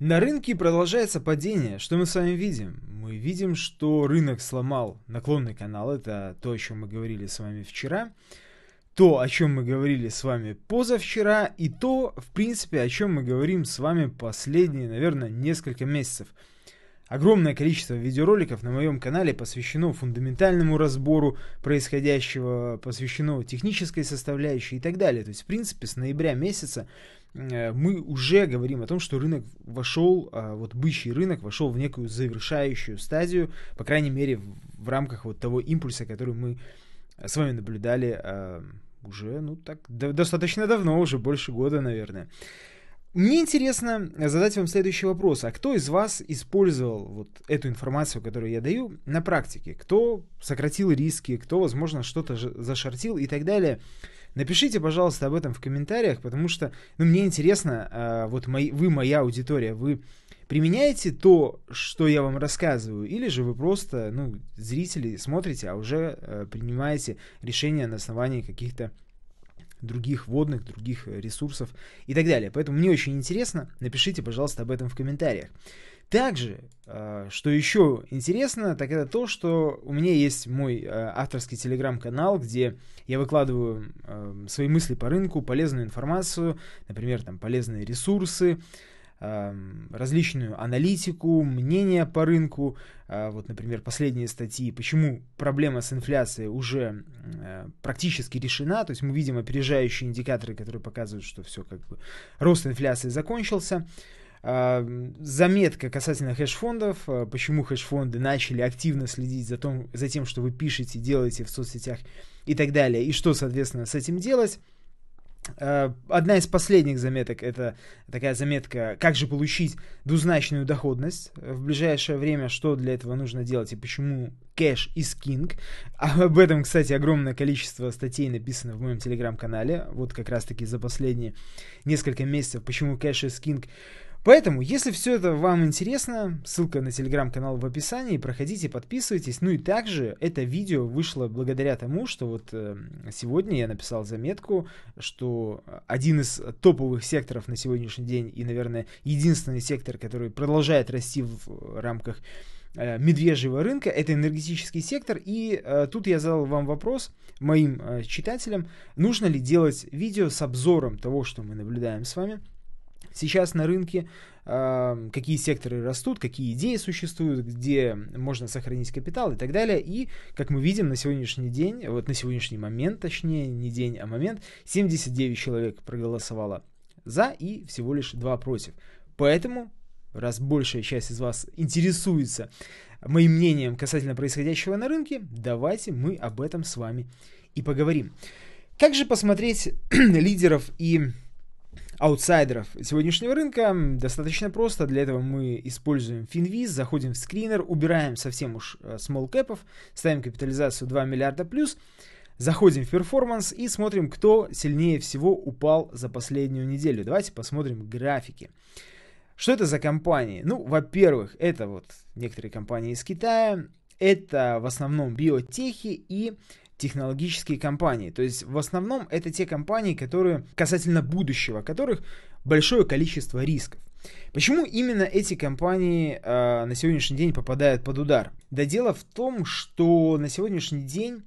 На рынке продолжается падение. Что мы с вами видим? Мы видим, что рынок сломал наклонный канал. Это то, о чем мы говорили с вами вчера. То, о чем мы говорили с вами позавчера. И то, в принципе, о чем мы говорим с вами последние, наверное, несколько месяцев. Огромное количество видеороликов на моем канале посвящено фундаментальному разбору происходящего, посвящено технической составляющей и так далее. То есть, в принципе, с ноября месяца Э, мы уже говорим о том, что рынок вошел, а, вот бычий рынок вошел в некую завершающую стадию, по крайней мере, в рамках вот того импульса, который мы с вами наблюдали а, уже, ну так, достаточно давно, уже больше года, наверное. Мне интересно задать вам следующий вопрос. А кто из вас использовал вот эту информацию, которую я даю, на практике? Кто сократил риски, кто, возможно, что-то зашортил и так далее? Напишите, пожалуйста, об этом в комментариях, потому что ну, мне интересно, а, вот мои, вы моя аудитория, вы применяете то, что я вам рассказываю, или же вы просто, ну, зрители смотрите, а уже э, принимаете решения на основании каких-то других водных, других ресурсов и так далее. Поэтому мне очень интересно. Напишите, пожалуйста, об этом в комментариях. Также, а, что еще интересно, так это то, что у меня есть мой а, авторский телеграм-канал, где я выкладываю свои мысли по рынку, полезную информацию, например, там полезные ресурсы, различную аналитику, мнения по рынку. А, вот, например, последние статьи, почему проблема с инфляцией уже практически решена, то есть мы видим опережающие индикаторы, которые показывают, что все как бы рост инфляции закончился. Заметка касательно хедж-фондов, э, почему хедж-фонды начали активно следить за, том, за тем, что вы пишете, делаете в соцсетях и так далее, и что, соответственно, с этим делать. Э, одна из последних заметок это такая заметка, как же получить двузначную доходность в ближайшее время, что для этого нужно делать и почему кэш is king. Об этом, кстати, огромное количество статей написано в моем телеграм-канале, вот как раз таки за последние несколько месяцев, почему кэш is king Поэтому, если все это вам интересно, ссылка на телеграм-канал в описании, проходите, подписывайтесь. Ну и также это видео вышло благодаря тому, что вот э, сегодня я написал заметку, что один из топовых секторов на сегодняшний день и, наверное, единственный сектор, который продолжает расти в э, рамках э, медвежьего рынка, это энергетический сектор. И э, тут я задал вам вопрос моим э, читателям, нужно ли делать видео с обзором того, что мы наблюдаем с вами, Сейчас на рынке какие секторы растут, какие идеи существуют, где можно сохранить капитал и так далее. И, как мы видим, на сегодняшний день, вот на сегодняшний момент, точнее, не день, а момент, 79 человек проголосовало за и всего лишь 2 против. Поэтому, раз большая часть из вас интересуется моим мнением касательно происходящего на рынке, давайте мы об этом с вами и поговорим. Как же посмотреть лидеров и аутсайдеров сегодняшнего рынка. Достаточно просто. Для этого мы используем Finviz, заходим в скринер, убираем совсем уж э, small cap, ставим капитализацию 2 миллиарда плюс, заходим в перформанс и смотрим, кто сильнее всего упал за последнюю неделю. Давайте посмотрим графики. Что это за компании? Ну, во-первых, это вот некоторые компании из Китая, это в основном биотехи и технологические компании. То есть в основном это те компании, которые касательно будущего, которых большое количество рисков. Почему именно эти компании э, на сегодняшний день попадают под удар? Да дело в том, что на сегодняшний день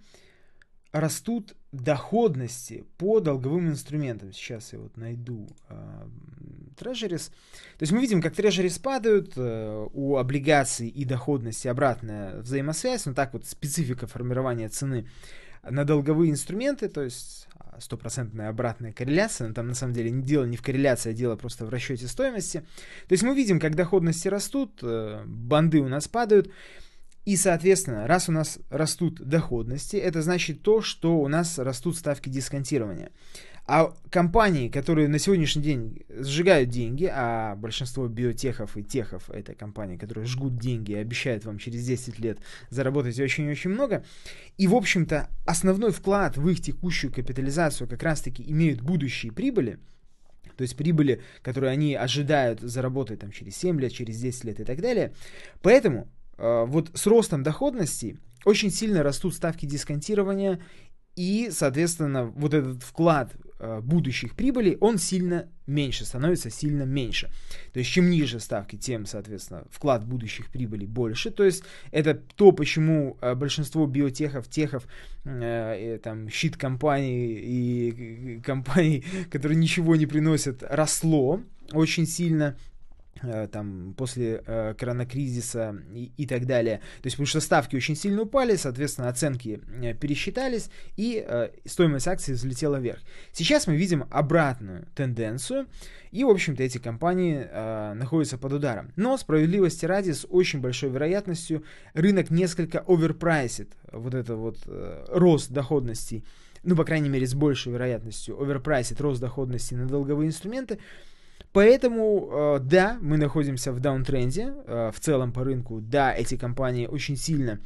растут доходности по долговым инструментам. Сейчас я вот найду трежерис. Э, То есть мы видим, как трежерис падают, э, у облигаций и доходности обратная взаимосвязь, но ну, так вот специфика формирования цены на долговые инструменты, то есть а, стопроцентная обратная корреляция, но там на самом деле не дело не в корреляции, а дело просто в расчете стоимости. То есть мы видим, как доходности растут, э, банды у нас падают, и, соответственно, раз у нас растут доходности, это значит то, что у нас растут ставки дисконтирования. А компании, которые на сегодняшний день сжигают деньги, а большинство биотехов и техов это компании, которые жгут деньги и обещают вам через 10 лет заработать очень-очень много, и, в общем-то, основной вклад в их текущую капитализацию как раз-таки имеют будущие прибыли, то есть прибыли, которые они ожидают заработать там, через 7 лет, через 10 лет и так далее. Поэтому а, вот с ростом доходности очень сильно растут ставки дисконтирования, и, соответственно, вот этот вклад а, будущих прибылей, он сильно меньше, становится сильно меньше. То есть, чем ниже ставки, тем, соответственно, вклад будущих прибылей больше. То есть, это то, почему а, большинство биотехов, техов, э, там, щит-компаний и компаний, которые ничего не приносят, росло очень сильно. Э, там, после э, коронакризиса и, и так далее. То есть, потому что ставки очень сильно упали, соответственно, оценки э, пересчитались, и э, стоимость акций взлетела вверх. Сейчас мы видим обратную тенденцию, и, в общем-то, эти компании э, находятся под ударом. Но, справедливости ради, с очень большой вероятностью рынок несколько оверпрайсит вот это вот э, рост доходностей, ну, по крайней мере, с большей вероятностью оверпрайсит рост доходности на долговые инструменты, Поэтому, э, да, мы находимся в даунтренде, э, в целом по рынку, да, эти компании очень сильно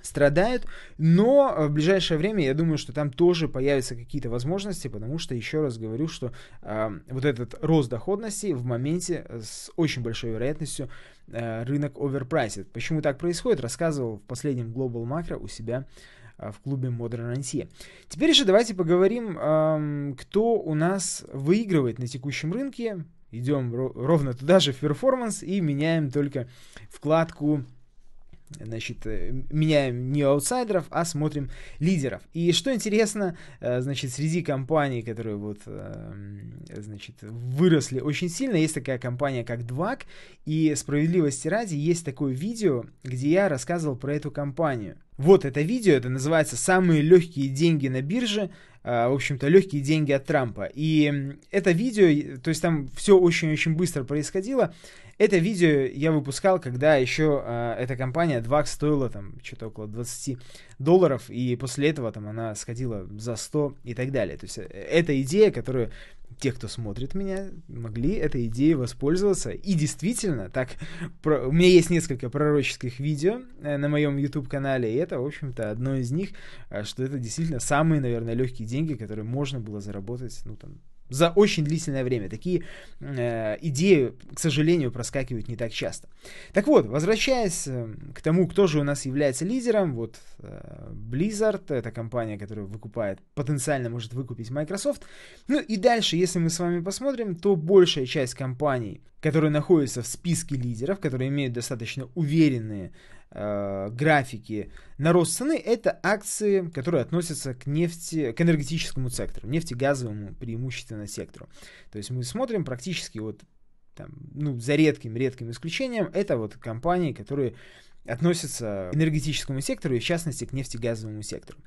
страдают, но э, в ближайшее время я думаю, что там тоже появятся какие-то возможности, потому что, еще раз говорю, что э, вот этот рост доходности в моменте с очень большой вероятностью э, рынок оверпрайсит. Почему так происходит, рассказывал в последнем Global Macro у себя а, в клубе Modern Ansi. Теперь же давайте поговорим, кто у нас выигрывает на текущем рынке. Идем ровно туда же в перформанс и меняем только вкладку значит, э, меняем не аутсайдеров, а смотрим лидеров. И что интересно, э, значит, среди компаний, которые вот, э, значит, выросли очень сильно, есть такая компания, как Двак, и справедливости ради есть такое видео, где я рассказывал про эту компанию. Вот это видео, это называется «Самые легкие деньги на бирже», в общем-то, легкие деньги от Трампа. И это видео, то есть там все очень-очень быстро происходило, это видео я выпускал, когда еще э, а, эта компания Dvax стоила там что-то около 20 долларов, и после этого там она сходила за 100 и так далее. То есть э, это идея, которую те, кто смотрит меня, могли этой идеей воспользоваться. И действительно, так, про... у меня есть несколько пророческих видео э, на моем YouTube-канале, и это, в общем-то, одно из них, э, что это действительно самые, наверное, легкие деньги, которые можно было заработать, ну, там, за очень длительное время. Такие э, идеи, к сожалению, проскакивают не так часто. Так вот, возвращаясь э, к тому, кто же у нас является лидером, вот э, Blizzard, это компания, которая выкупает, потенциально может выкупить Microsoft. Ну и дальше, если мы с вами посмотрим, то большая часть компаний, которые находятся в списке лидеров, которые имеют достаточно уверенные э, э, графики на рост цены, это акции, которые относятся к нефти, к энергетическому сектору, нефтегазовому преимущественно сектору. То есть мы смотрим практически вот там, ну, за редким, редким исключением, это вот компании, которые относятся к энергетическому сектору и, в частности, к нефтегазовому сектору.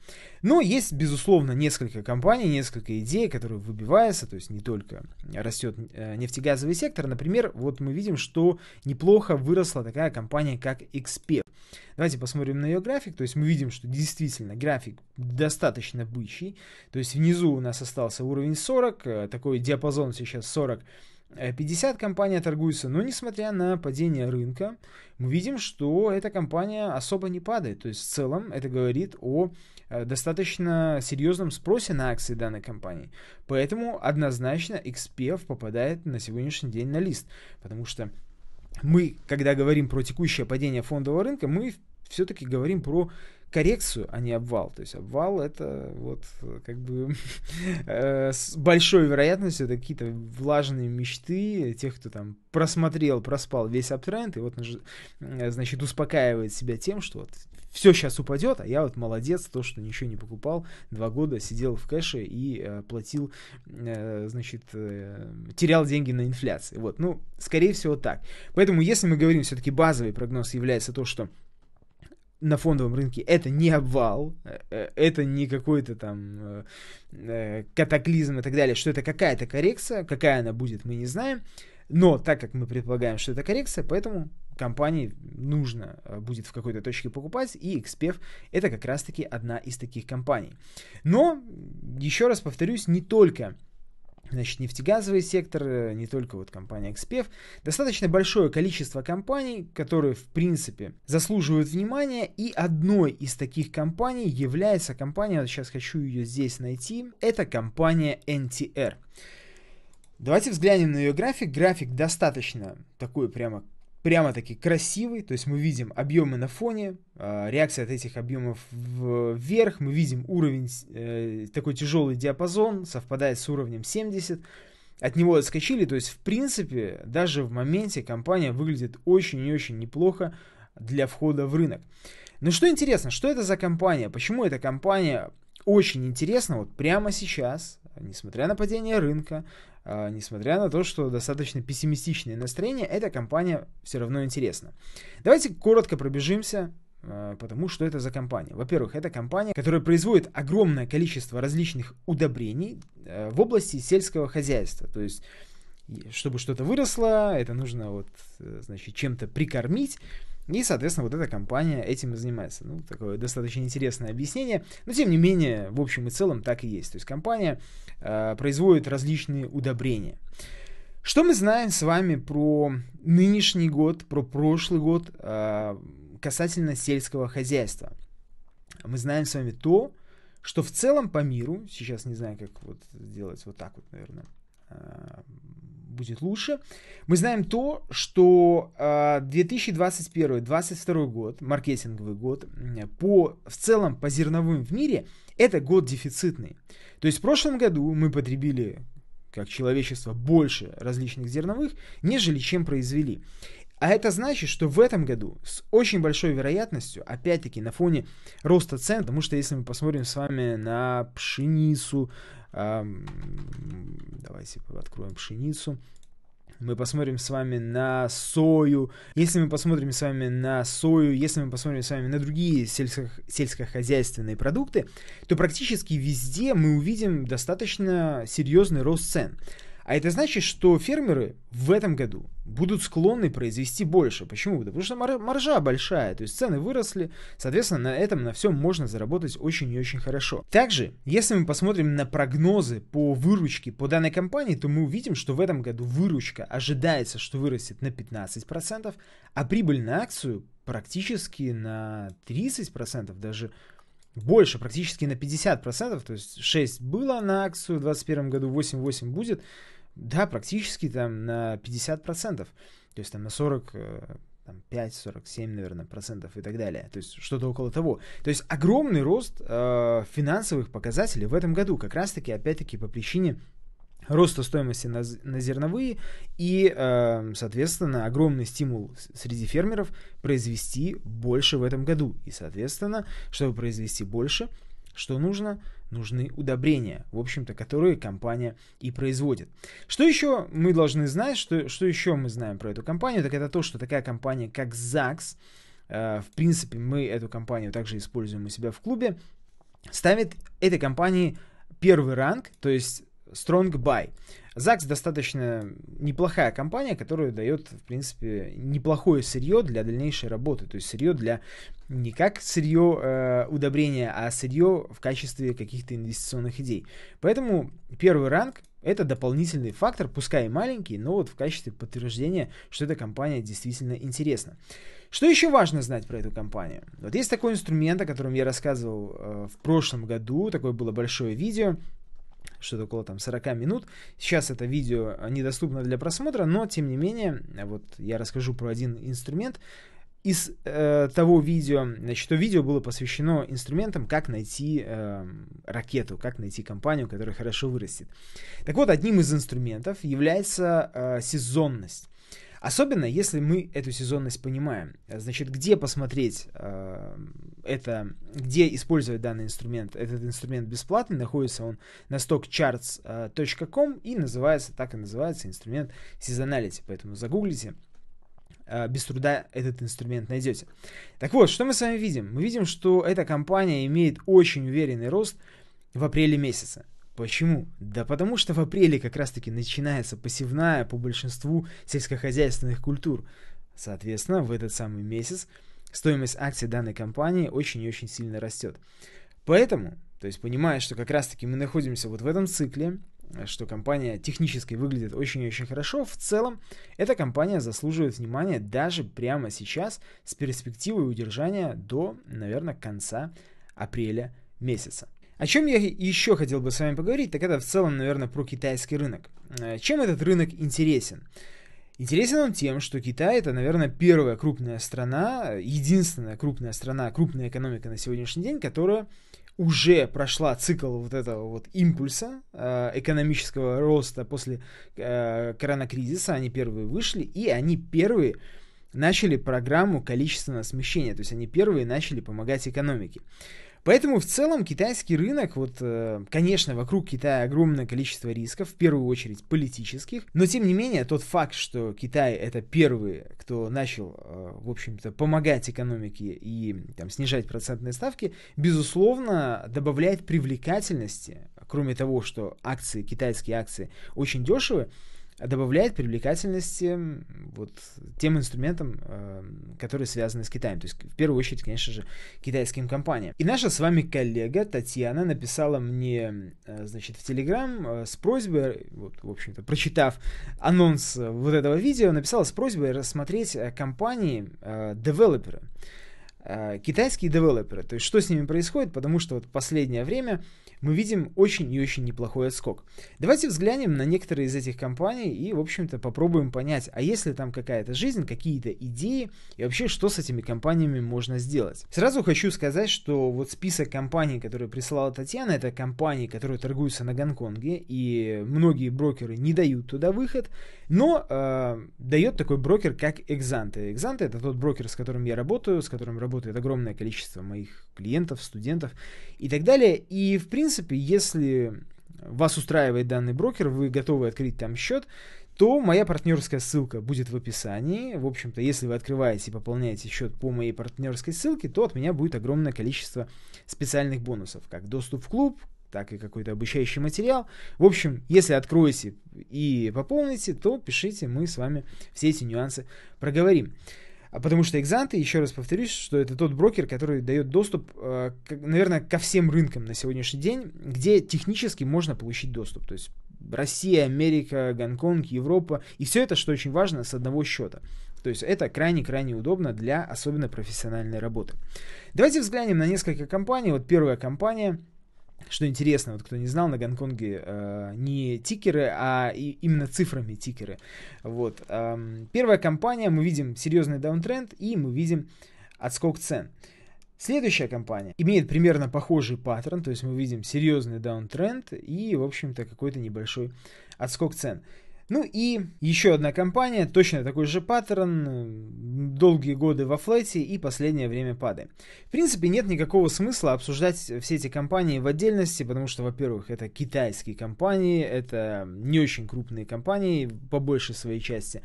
Но есть, безусловно, несколько компаний, несколько идей, которые выбиваются, то есть не только растет э, нефтегазовый сектор. Например, вот мы видим, что неплохо выросла такая компания, как XP. Давайте посмотрим на ее график. То есть мы видим, что действительно график достаточно бычий. То есть внизу у нас остался уровень 40, э, такой диапазон сейчас 40 50 э, компания торгуется, но несмотря на падение рынка, мы видим, что эта компания особо не падает. То есть в целом это говорит о э, достаточно серьезном спросе на акции данной компании. Поэтому однозначно XPF попадает на сегодняшний день на лист, потому что мы, когда говорим про текущее падение фондового рынка, мы все-таки говорим про коррекцию, а не обвал. То есть обвал это вот э, как бы э, с большой вероятностью это какие-то влажные мечты тех, кто там просмотрел, проспал весь аптренд и вот, э, значит, успокаивает себя тем, что вот все сейчас упадет, а я вот молодец, то, что ничего не покупал, два года сидел в кэше и э, платил, э, значит, э, терял деньги на инфляции. Вот, ну, скорее всего так. Поэтому, если мы говорим, все-таки базовый прогноз является то, что на фондовом рынке это не обвал, э, э, это не какой-то там э, катаклизм и так далее, что это какая-то коррекция, какая она будет, мы не знаем. Но так как мы предполагаем, что это коррекция, поэтому компании нужно будет в какой-то точке покупать, и XPF это как раз-таки одна из таких компаний. Но, еще раз повторюсь, не только значит, нефтегазовый сектор, э, не только вот компания XPF. Достаточно большое количество компаний, которые, в принципе, заслуживают внимания, и одной из таких компаний является компания, вот сейчас хочу ее здесь найти, это компания NTR. Давайте взглянем на ее график. График достаточно такой прямо прямо-таки красивый, то есть мы видим объемы на фоне, а, реакция от этих объемов вверх, мы видим уровень, э, такой тяжелый диапазон, совпадает с уровнем 70, от него отскочили, то есть в принципе даже в моменте компания выглядит очень и очень неплохо для входа в рынок. Но что интересно, что это за компания, почему эта компания очень интересна вот прямо сейчас, несмотря на падение рынка, а, несмотря на то, что достаточно пессимистичное настроение, эта компания все равно интересна. Давайте коротко пробежимся а, потому что это за компания. Во-первых, это компания, которая производит огромное количество различных удобрений а, в области сельского хозяйства. То есть, чтобы что-то выросло, это нужно вот, э, значит, чем-то прикормить. И, соответственно, вот эта компания этим и занимается. Ну, такое достаточно интересное объяснение. Но, тем не менее, в общем и целом так и есть. То есть компания э, производит различные удобрения. Что мы знаем с вами про нынешний год, про прошлый год э, касательно сельского хозяйства? Мы знаем с вами то, что в целом по миру, сейчас не знаю, как вот сделать вот так вот, наверное, э, будет лучше. Мы знаем то, что 2021-2022 э, год, маркетинговый год, по, в целом по зерновым в мире, это год дефицитный. То есть в прошлом году мы потребили как человечество больше различных зерновых, нежели чем произвели. А это значит, что в этом году с очень большой вероятностью, опять-таки на фоне роста цен, потому что если мы посмотрим с вами на пшеницу, эм, давайте откроем пшеницу, мы посмотрим с вами на сою, если мы посмотрим с вами на сою, если мы посмотрим с вами на другие сельско- сельскохозяйственные продукты, то практически везде мы увидим достаточно серьезный рост цен. А это значит, что фермеры в этом году будут склонны произвести больше. Почему? Да потому что маржа большая, то есть цены выросли, соответственно, на этом, на всем можно заработать очень и очень хорошо. Также, если мы посмотрим на прогнозы по выручке по данной компании, то мы увидим, что в этом году выручка ожидается, что вырастет на 15%, а прибыль на акцию практически на 30%, даже больше, практически на 50%, то есть 6 было на акцию в 2021 году, 8,8 будет, да, практически там на 50%. То есть там на 40, э, там 5-47, наверное, процентов и так далее. То есть что-то около того. То есть огромный рост э, финансовых показателей в этом году. Как раз-таки, опять-таки, по причине роста стоимости на, на зерновые и, э, соответственно, огромный стимул среди фермеров произвести больше в этом году. И, соответственно, чтобы произвести больше, что нужно? нужны удобрения, в общем-то, которые компания и производит. Что еще мы должны знать, что, что еще мы знаем про эту компанию, так это то, что такая компания, как ЗАГС, э, в принципе, мы эту компанию также используем у себя в клубе, ставит этой компании первый ранг, то есть Strong Buy. ЗАГС достаточно неплохая компания, которая дает, в принципе, неплохое сырье для дальнейшей работы. То есть сырье для не как сырье э, удобрения, а сырье в качестве каких-то инвестиционных идей. Поэтому первый ранг это дополнительный фактор, пускай и маленький, но вот в качестве подтверждения, что эта компания действительно интересна. Что еще важно знать про эту компанию? Вот есть такой инструмент, о котором я рассказывал э, в прошлом году, такое было большое видео – что-то около там 40 минут. Сейчас это видео э, недоступно для просмотра, но тем не менее, э, вот я расскажу про один инструмент. Из э, того видео, значит, то видео было посвящено инструментам, как найти э, ракету, как найти компанию, которая хорошо вырастет. Так вот, одним из инструментов является э, сезонность. Особенно, если мы эту сезонность понимаем. Значит, где посмотреть э, это, где использовать данный инструмент? Этот инструмент бесплатный, находится он на stockcharts.com э, и называется, так и называется, инструмент сезоналити. Поэтому загуглите, э, без труда этот инструмент найдете. Так вот, что мы с вами видим? Мы видим, что эта компания имеет очень уверенный рост в апреле месяце. Почему? Да потому что в апреле как раз-таки начинается посевная по большинству сельскохозяйственных культур. Соответственно, в этот самый месяц стоимость акций данной компании очень и очень сильно растет. Поэтому, то есть понимая, что как раз-таки мы находимся вот в этом цикле, что компания технически выглядит очень и очень хорошо, в целом эта компания заслуживает внимания даже прямо сейчас с перспективой удержания до, наверное, конца апреля месяца. О чем я еще хотел бы с вами поговорить, так это в целом, наверное, про китайский рынок. Э, чем этот рынок интересен? Интересен он тем, что Китай это, наверное, первая крупная страна, единственная крупная страна, крупная экономика на сегодняшний день, которая уже прошла цикл вот этого вот импульса э, экономического роста после э, коронакризиса, они первые вышли, и они первые начали программу количественного смещения, то есть они первые начали помогать экономике. Поэтому в целом китайский рынок, вот, э, конечно, вокруг Китая огромное количество рисков, в первую очередь политических, но тем не менее тот факт, что Китай это первый, кто начал, э, в общем-то, помогать экономике и там, снижать процентные ставки, безусловно, добавляет привлекательности, кроме того, что акции, китайские акции очень дешевые, добавляет привлекательности вот тем инструментам, эм, которые связаны с Китаем. То есть, в первую очередь, конечно же, китайским компаниям. И наша с вами коллега Татьяна написала мне, э, значит, в Телеграм э, с просьбой, вот, в общем-то, прочитав анонс вот этого видео, написала с просьбой рассмотреть э, компании э, девелоперы китайские девелоперы, то есть что с ними происходит, потому что вот последнее время мы видим очень и очень неплохой отскок. Давайте взглянем на некоторые из этих компаний и, в общем-то, попробуем понять, а есть ли там какая-то жизнь, какие-то идеи и вообще, что с этими компаниями можно сделать. Сразу хочу сказать, что вот список компаний, которые присылала Татьяна, это компании, которые торгуются на Гонконге, и многие брокеры не дают туда выход, но э, дает такой брокер, как Экзанты. Экзанты это тот брокер, с которым я работаю, с которым работает огромное количество моих клиентов, студентов и так далее. И, в принципе, принципе, если вас устраивает данный брокер, вы готовы открыть там счет, то моя партнерская ссылка будет в описании. В общем-то, если вы открываете и пополняете счет по моей партнерской ссылке, то от меня будет огромное количество специальных бонусов, как доступ в клуб, так и какой-то обучающий материал. В общем, если откроете и пополните, то пишите, мы с вами все эти нюансы проговорим а Потому что Экзанты, еще раз повторюсь, что это тот брокер, который дает доступ, э, наверное, ко всем рынкам на сегодняшний день, где технически можно получить доступ. То есть Россия, Америка, Гонконг, Европа. И все это, что очень важно, с одного счета. То есть это крайне-крайне удобно для особенно профессиональной работы. Давайте взглянем на несколько компаний. Вот первая компания – что интересно, вот кто не знал, на Гонконге э, не тикеры, а и, именно цифрами тикеры. Вот. Э, первая компания, мы видим серьезный даунтренд и мы видим отскок цен. Следующая компания имеет примерно похожий паттерн, то есть мы видим серьезный даунтренд и, в общем-то, какой-то небольшой отскок цен. Ну и еще одна компания, точно такой же паттерн, долгие годы во флете и последнее время пады. В принципе, нет никакого смысла обсуждать все эти компании в отдельности, потому что, во-первых, это китайские компании, это не очень крупные компании, по большей своей части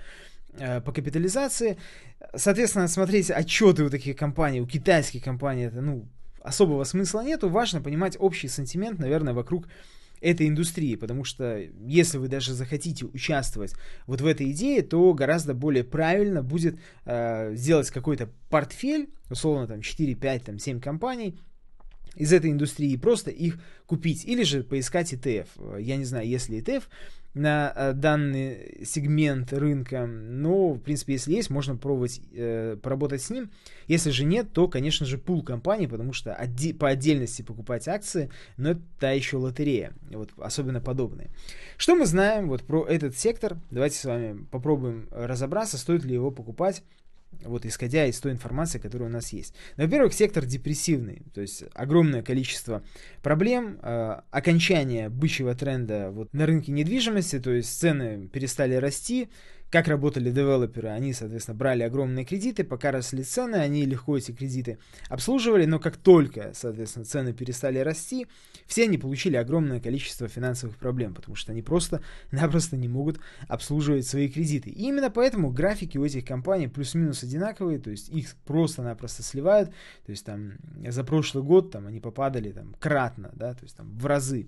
э, по капитализации. Соответственно, смотреть отчеты у таких компаний, у китайских компаний, это, ну, особого смысла нету. Важно понимать общий сантимент, наверное, вокруг этой индустрии, потому что если вы даже захотите участвовать вот в этой идее, то гораздо более правильно будет э, сделать какой-то портфель, условно там 4, 5, там 7 компаний, из этой индустрии просто их купить или же поискать ETF. Э, я не знаю, есть ли ETF, на э, данный сегмент рынка. Но, ну, в принципе, если есть, можно пробовать э, поработать с ним. Если же нет, то, конечно же, пул компании, потому что оде- по отдельности покупать акции, но это та еще лотерея, вот, особенно подобные. Что мы знаем вот про этот сектор? Давайте с вами попробуем разобраться, стоит ли его покупать вот исходя из той информации, которая у нас есть. Ну, во-первых, сектор депрессивный, то есть огромное количество проблем, э, окончание бычьего тренда вот на рынке недвижимости, то есть цены перестали расти, как работали девелоперы. Они, соответственно, брали огромные кредиты, пока росли цены, они легко эти кредиты обслуживали, но как только, соответственно, цены перестали расти, все они получили огромное количество финансовых проблем, потому что они просто-напросто не могут обслуживать свои кредиты. И именно поэтому графики у этих компаний плюс-минус одинаковые, то есть их просто-напросто сливают, то есть там за прошлый год там они попадали там кратно, да, то есть там в разы.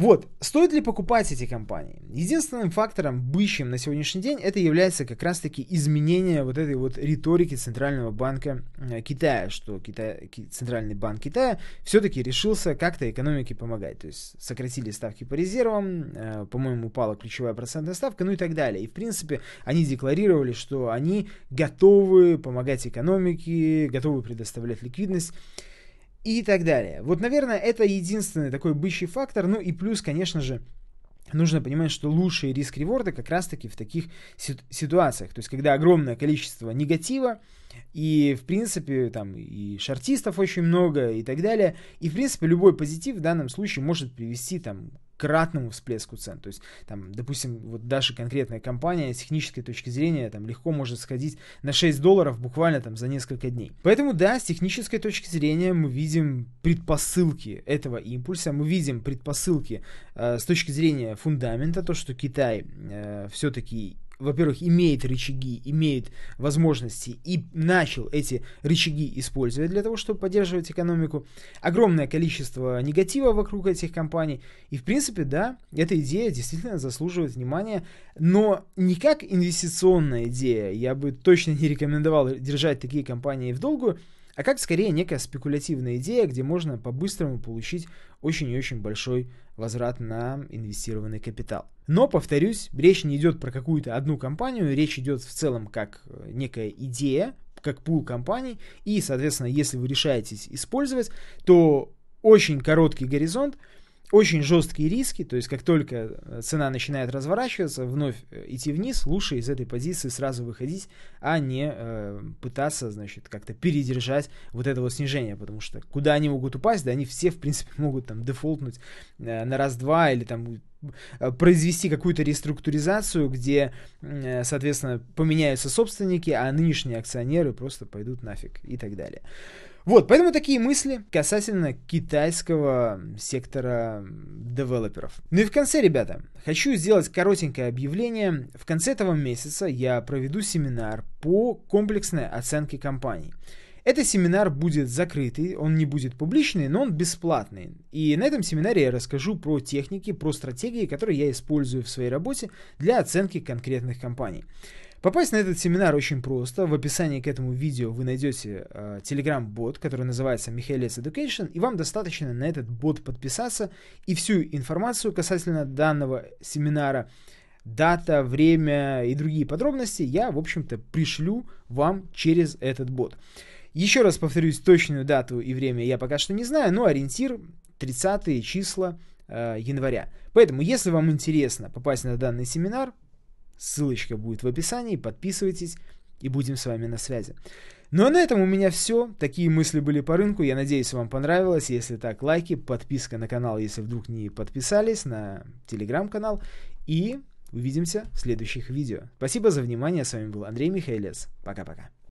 Вот, стоит ли покупать эти компании? Единственным фактором, бычьим на сегодняшний день, это является как раз-таки изменение вот этой вот риторики Центрального банка э, Китая, что Китай, Центральный банк Китая все-таки решился как-то экономике помогать. То есть сократили ставки по резервам, э, по-моему, упала ключевая процентная ставка, ну и так далее. И, в принципе, они декларировали, что они готовы помогать экономике, готовы предоставлять ликвидность и так далее. Вот, наверное, это единственный такой бычий фактор. Ну и плюс, конечно же, нужно понимать, что лучшие риск-реворды как раз-таки в таких ситуациях. То есть, когда огромное количество негатива, и, в принципе, там и шартистов очень много и так далее. И, в принципе, любой позитив в данном случае может привести там кратному всплеску цен. То есть, там, допустим, вот даже конкретная компания с технической точки зрения там легко может сходить на 6 долларов буквально там за несколько дней. Поэтому да, с технической точки зрения мы видим предпосылки этого импульса, мы видим предпосылки э, с точки зрения фундамента, то, что Китай э, все-таки во-первых, имеет рычаги, имеет возможности и начал эти рычаги использовать для того, чтобы поддерживать экономику. Огромное количество негатива вокруг этих компаний. И, в принципе, да, эта идея действительно заслуживает внимания, но не как инвестиционная идея. Я бы точно не рекомендовал держать такие компании в долгую, а как скорее некая спекулятивная идея, где можно по-быстрому получить очень и очень большой возврат на инвестированный капитал. Но, повторюсь, речь не идет про какую-то одну компанию, речь идет в целом как э, некая идея, как пул компаний, и, соответственно, если вы решаетесь использовать, то очень короткий горизонт – очень жесткие риски, то есть как только э, цена начинает разворачиваться, вновь э, идти вниз, лучше из этой позиции сразу выходить, а не э, пытаться, значит, как-то передержать вот этого вот снижение, потому что куда они могут упасть, да они все, в принципе, могут там дефолтнуть э, на раз-два или там э, произвести какую-то реструктуризацию, где, соответственно, поменяются собственники, а нынешние акционеры просто пойдут нафиг и так далее. Вот, поэтому такие мысли касательно китайского сектора девелоперов. Ну и в конце, ребята, хочу сделать коротенькое объявление. В конце этого месяца я проведу семинар по комплексной оценке компаний. Этот семинар будет закрытый, он не будет публичный, но он бесплатный. И на этом семинаре я расскажу про техники, про стратегии, которые я использую в своей работе для оценки конкретных компаний. Попасть на этот семинар очень просто. В описании к этому видео вы найдете э, телеграм-бот, который называется Михаилец Education, и вам достаточно на этот бот подписаться, и всю информацию касательно данного семинара, дата, время и другие подробности я, в общем-то, пришлю вам через этот бот. Еще раз повторюсь, точную дату и время я пока что не знаю, но ориентир 30 числа э, января. Поэтому, если вам интересно попасть на данный семинар, Ссылочка будет в описании. Подписывайтесь и будем с вами на связи. Ну а на этом у меня все. Такие мысли были по рынку. Я надеюсь, вам понравилось. Если так, лайки, подписка на канал, если вдруг не подписались, на телеграм-канал. И увидимся в следующих видео. Спасибо за внимание. С вами был Андрей Михайлец. Пока-пока.